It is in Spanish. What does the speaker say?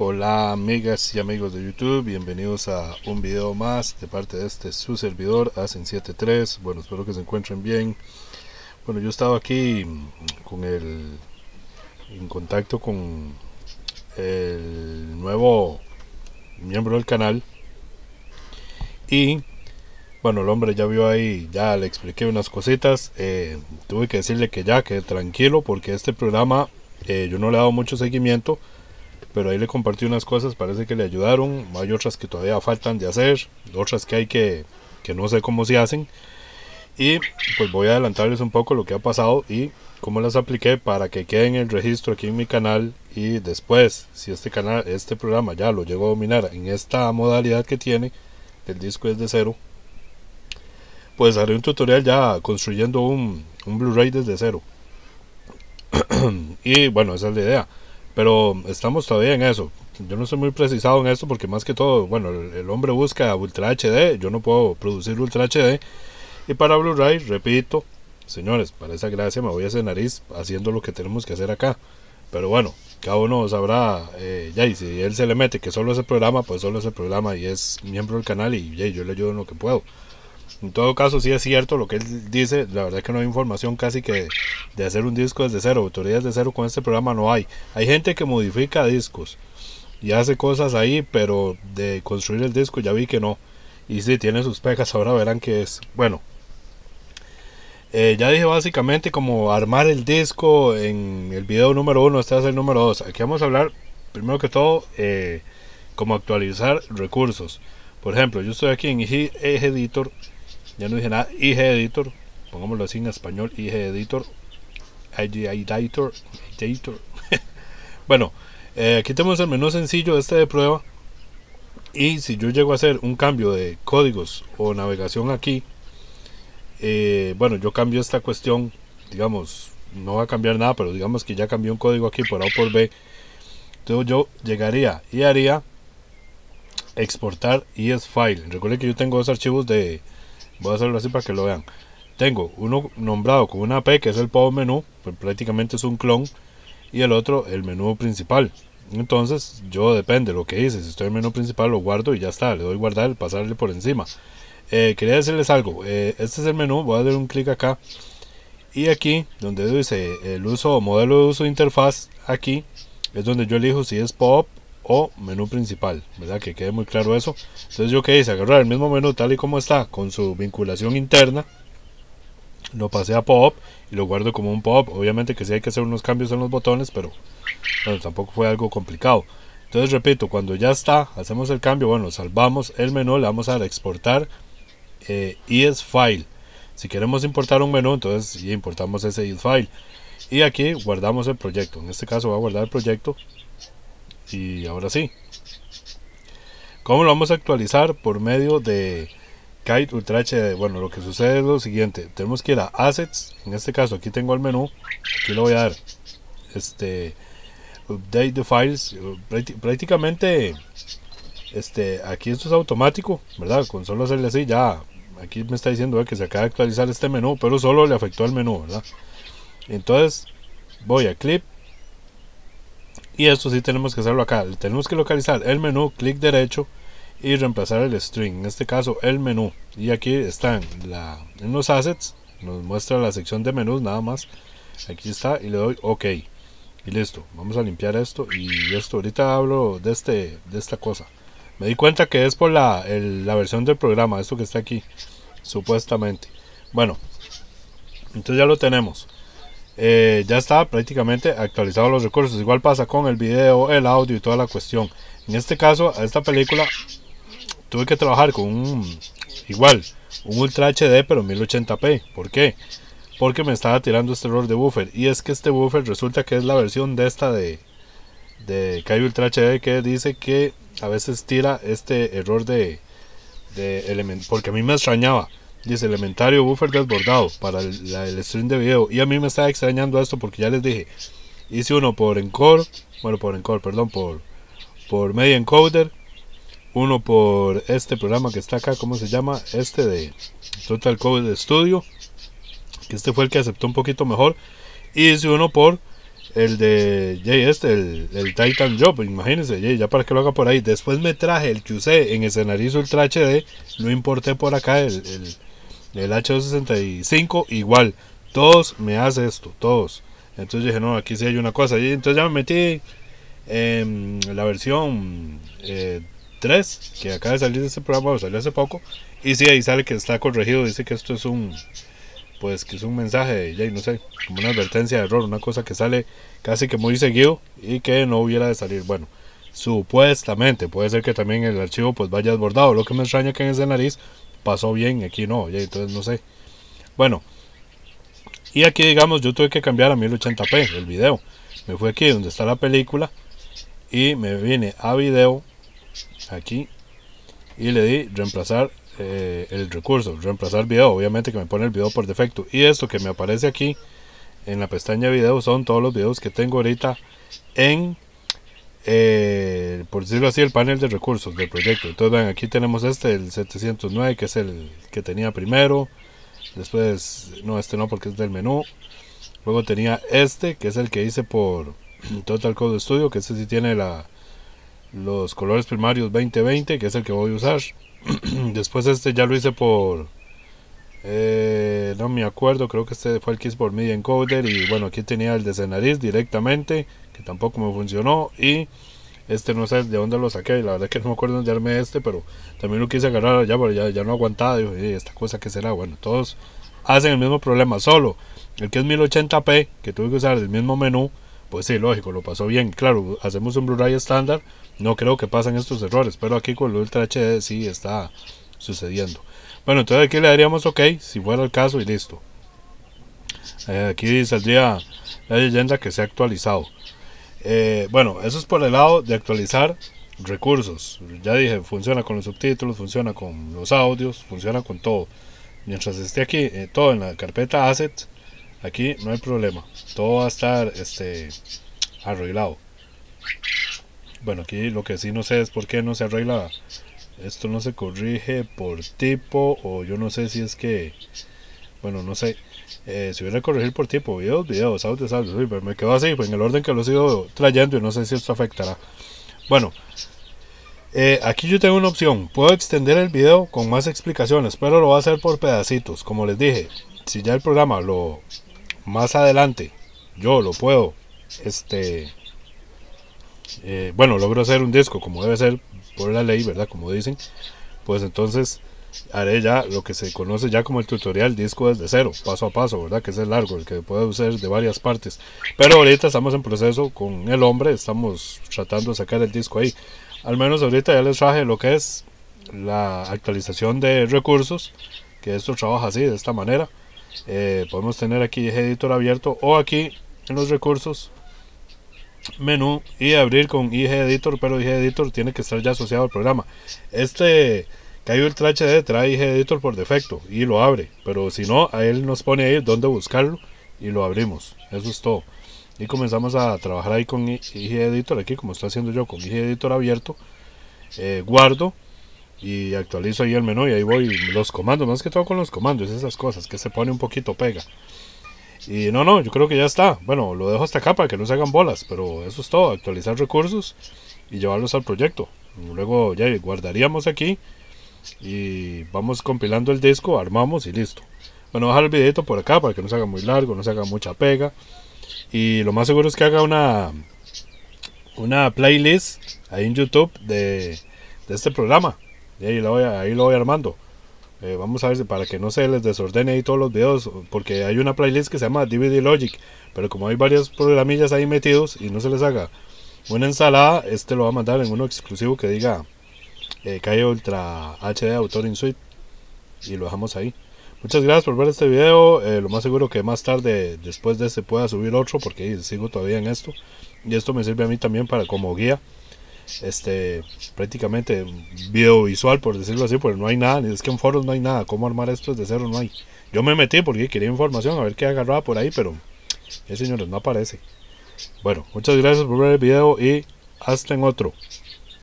Hola amigas y amigos de YouTube, bienvenidos a un video más de parte de este su servidor, hacen 73 bueno espero que se encuentren bien. Bueno yo he estado aquí mm, con el, en contacto con el nuevo miembro del canal y bueno el hombre ya vio ahí, ya le expliqué unas cositas, eh, tuve que decirle que ya, que tranquilo porque este programa eh, yo no le he dado mucho seguimiento pero ahí le compartí unas cosas, parece que le ayudaron, hay otras que todavía faltan de hacer, otras que hay que, que no sé cómo se hacen. Y pues voy a adelantarles un poco lo que ha pasado y cómo las apliqué para que queden el registro aquí en mi canal y después, si este canal, este programa ya lo llego a dominar en esta modalidad que tiene, el disco es de cero, pues haré un tutorial ya construyendo un, un Blu-ray desde cero. y bueno, esa es la idea. Pero estamos todavía en eso. Yo no soy muy precisado en esto porque más que todo, bueno, el, hombre busca Ultra HD, yo no puedo producir Ultra HD. Y para Blu-ray, repito, señores, para esa gracia me voy a hacer nariz haciendo lo que tenemos que hacer acá. Pero bueno, cada uno sabrá, eh, ya, y si él se le mete que solo es el programa, pues solo es el programa y es miembro del canal y yo le ayudo en lo que puedo. En todo caso, si es cierto lo que él dice. La verdad es que no hay información casi que de hacer un disco desde cero, autoridades de cero con este programa no hay. Hay gente que modifica discos y hace cosas ahí, pero de construir el disco ya vi que no. Y sí, tiene sus pecas ahora verán que es. Bueno, eh, ya dije básicamente como armar el disco en el video número uno, este es el número dos. Aquí vamos a hablar, primero que todo, cómo eh, como actualizar recursos. Por ejemplo, yo estoy aquí en G Editor ya no dije nada, IG Editor, pongámoslo así en español, IG Editor, IG Editor, Editor. bueno, eh, aquí tenemos el menú sencillo este de prueba. Y si yo llego a hacer un cambio de códigos o navegación aquí, eh, bueno, yo cambio esta cuestión, digamos, no va a cambiar nada, pero digamos que ya cambió un código aquí por A por B. Entonces yo llegaría y haría exportar ES file. recuerde que yo tengo dos archivos de, voy a hacerlo así para que lo vean. Tengo uno nombrado con una P, que es el pop menú, pues prácticamente es un clon, y el otro el menú principal. Entonces, yo depende lo que hice. Si estoy en el menú principal, lo guardo y ya está. Le doy guardar, pasarle por encima. Eh, quería decirles algo. Eh, este es el menú. Voy a dar un clic acá. Y aquí, donde dice el uso o modelo de uso de interfaz, aquí es donde yo elijo si es pop o menú principal, ¿verdad? Que quede muy claro eso. Entonces yo que hice, agarrar el mismo menú tal y como está, con su vinculación interna, lo pasé a pop y lo guardo como un pop. Obviamente que si hay que hacer unos cambios en los botones, pero tampoco fue algo complicado. Entonces repito, cuando ya está, hacemos el cambio, bueno, salvamos el menú, le vamos a exportar y eh, ES file. Si queremos importar un menú, entonces importamos ese ES file. Y aquí guardamos el proyecto. En este caso va a guardar el proyecto y ahora sí. ¿Cómo lo vamos a actualizar? Por medio de Kite Ultra HD. Bueno, lo que sucede es lo siguiente. Tenemos que ir a Assets. En este caso, aquí tengo el menú. Aquí lo voy a dar. Este. Update the files. Prácticamente. Este, aquí esto es automático, ¿verdad? Con solo hacerle así, ya. Aquí me está diciendo que se acaba de actualizar este menú, pero solo le afectó al menú, Entonces, voy a clip, y esto sí tenemos que hacerlo acá. Tenemos que localizar el menú, clic derecho y reemplazar el string. En este caso, el menú. Y aquí están en los assets. Nos muestra la sección de menús nada más. Aquí está y le doy OK. Y listo. Vamos a limpiar esto y esto. Ahorita hablo de, este, de esta cosa. Me di cuenta que es por la, la versión del programa. Esto que está aquí. Supuestamente. Bueno. Entonces ya lo tenemos. Eh, ya está prácticamente actualizado los recursos. Igual pasa con el video, el audio y toda la cuestión. En este caso, a esta película tuve que trabajar con un, igual, un Ultra HD pero 1080p. ¿Por qué? Porque me estaba tirando este error de buffer. Y es que este buffer resulta que es la versión de esta de, de Kai Ultra HD que dice que a veces tira este error de, de elemento. Porque a mí me extrañaba Dice elementario buffer desbordado para el, la, stream de video. Y a mí me estaba extrañando esto porque ya les dije. Hice uno por Encore. Bueno, por Encore, perdón, por, por Media Encoder. Uno por este programa que está acá, ¿cómo se llama? Este de Total Code Studio. Que este fue el que aceptó un poquito mejor. Y hice uno por el de Jay este, el, Titan Job, imagínense, ya para que lo haga por ahí. Después me traje el que usé en el Ultra HD, lo importé por acá, el, el H265 igual. Todos me hace esto, todos. Entonces dije, no, aquí sí hay una cosa. Y entonces ya me metí en la versión 3, eh, que acaba de salir de este programa, salió hace poco. Y sí, ahí sale que está corregido. Dice que esto es un, pues que es un mensaje, ya no sé, como una advertencia de error, una cosa que sale casi que muy seguido y que no hubiera de salir. Bueno, supuestamente, puede ser que también el archivo pues vaya desbordado, lo que me extraña que en ese nariz pasó bien aquí no, ya, entonces no sé. Bueno, y aquí digamos yo tuve que cambiar a 1080p el video. Me fui aquí donde está la película y me vine a video aquí y le di reemplazar eh, el recurso, reemplazar video, obviamente que me pone el video por defecto. Y esto que me aparece aquí en la pestaña video son todos los videos que tengo ahorita en eh, por decirlo así, el panel de recursos del proyecto. Entonces, aquí tenemos este, el 709, que es el que tenía primero. Después, no, este no, porque es del menú. Luego tenía este, que es el que hice por Total Code Studio, que este sí tiene la, los colores primarios 2020, que es el que voy a usar. Después este ya lo hice por... Eh, no me acuerdo, creo que este fue el que hice por Media Encoder y bueno, aquí tenía el de Cenariz directamente, tampoco me funcionó. Y este no sé de dónde lo saqué, la verdad que no me acuerdo dónde arme este, pero también lo quise agarrar ya pero ya, ya no aguantaba. y esta cosa que será, bueno, todos hacen el mismo problema, solo el que es 1080p, que tuve que usar el mismo menú, pues sí, lógico, lo pasó bien. Claro, hacemos un Blu-ray estándar, no creo que pasen estos errores, pero aquí con el Ultra HD sí está sucediendo. Bueno, entonces aquí le daríamos OK, si fuera el caso, y listo. Eh, aquí saldría la leyenda que se ha actualizado. Eh, bueno, eso es por el lado de actualizar recursos. Ya dije, funciona con los subtítulos, funciona con los audios, funciona con todo. Mientras esté aquí, eh, todo en la carpeta assets, aquí no hay problema. Todo va a estar este, arreglado. Bueno, aquí lo que sí no sé es por qué no se arregla. Esto no se corrige por tipo o yo no sé si es que bueno, no sé. si eh, si hubiera corregir por tiempo, videos, videos, audios, saludos, pero me quedo así, pues, en el orden que lo sigo trayendo y no sé si esto afectará. Bueno, eh, aquí yo tengo una opción. Puedo extender el video con más explicaciones, pero lo voy a hacer por pedacitos. Como les dije, si ya el programa lo más adelante yo lo puedo, este, eh, bueno, logro hacer un disco como debe ser por la ley, ¿verdad? Como dicen, pues entonces haré ya lo que se conoce ya como el tutorial disco desde cero, paso a paso, ¿verdad? Que es el largo, el que puede ser de varias partes. Pero ahorita estamos en proceso con el hombre, estamos tratando de sacar el disco ahí. Al menos ahorita ya les traje lo que es la actualización de recursos, que esto trabaja así, de esta manera. Eh, podemos tener aquí editor abierto o aquí en los recursos menú y abrir con IG Editor, pero IG Editor tiene que estar ya asociado al programa. Este que hay Ultra HD trae IG Editor por defecto y lo abre, pero si no, a él nos pone ahí donde buscarlo y lo abrimos. Eso es todo. Y comenzamos a trabajar ahí con IG Editor, aquí como estoy haciendo yo, con IG Editor abierto. Eh, guardo y actualizo ahí el menú y ahí voy los comandos, más que todo con los comandos, esas cosas que se pone un poquito pega. Y no, no, yo creo que ya está. Bueno, lo dejo hasta acá para que no se hagan bolas, pero eso es todo, actualizar recursos y llevarlos al proyecto. Luego ya guardaríamos aquí y vamos compilando el disco, armamos y listo. Bueno, bajar el videito por acá para que no se haga muy largo, no se haga mucha pega. Y lo más seguro es que haga una, una playlist ahí en YouTube de, este programa. Y ahí lo voy, lo voy armando. Eh, vamos a ver si para que no se les desordene ahí todos los videos, porque hay una playlist que se llama DVD Logic, pero como hay varios programillas ahí metidos y no se les haga una ensalada, este lo va a mandar en uno exclusivo que diga eh, Calle Ultra HD Authoring Suite y lo dejamos ahí. Muchas gracias por ver este video. Eh, lo más seguro que más tarde, después de este, pueda subir otro porque sigo todavía en esto. Y esto me sirve a mí también para como guía. Este, prácticamente video visual, por decirlo así, porque no hay nada. Es que en foros no hay nada. Cómo armar esto desde cero no hay. Yo me metí porque quería información, a ver qué agarraba por ahí, pero, eh, señores, no aparece. Bueno, muchas gracias por ver el video y hasta en otro.